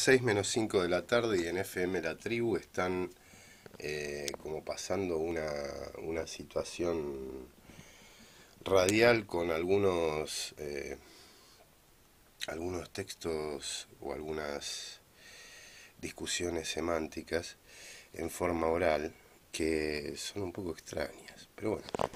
6 menos 5 de la tarde y en FM La Tribu están eh, como pasando una, situación radial con algunos, eh, algunos textos o algunas discusiones semánticas en forma oral que son un poco extrañas. Pero bueno,